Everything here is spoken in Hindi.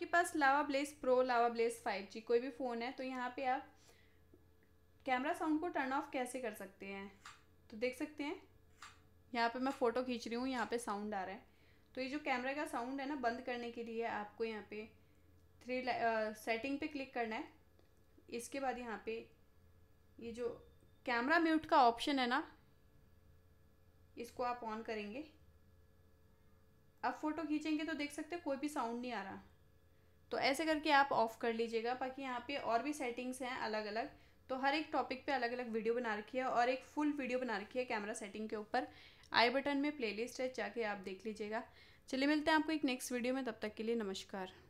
आपके पास Lava blaze pro Lava blaze five G कोई भी फ़ोन है तो यहाँ पे आप कैमरा साउंड को टर्न ऑफ कैसे कर सकते हैं तो देख सकते हैं यहाँ पे मैं फ़ोटो खींच रही हूँ यहाँ पे साउंड आ रहा है तो ये जो कैमरा का साउंड है ना बंद करने के लिए आपको यहाँ पे थ्री सेटिंग पे क्लिक करना है इसके बाद यहाँ पे ये जो कैमरा म्यूट का ऑप्शन है ना इसको आप ऑन करेंगे अब फ़ोटो खींचेंगे तो देख सकते हैं कोई भी साउंड नहीं आ रहा तो ऐसे करके आप ऑफ़ कर लीजिएगा बाकी यहाँ पे और भी सेटिंग्स हैं अलग अलग तो हर एक टॉपिक पे अलग अलग वीडियो बना रखी है और एक फुल वीडियो बना रखी है कैमरा सेटिंग के ऊपर आई बटन में प्लेलिस्ट है जाके आप देख लीजिएगा चलिए मिलते हैं आपको एक नेक्स्ट वीडियो में तब तक के लिए नमस्कार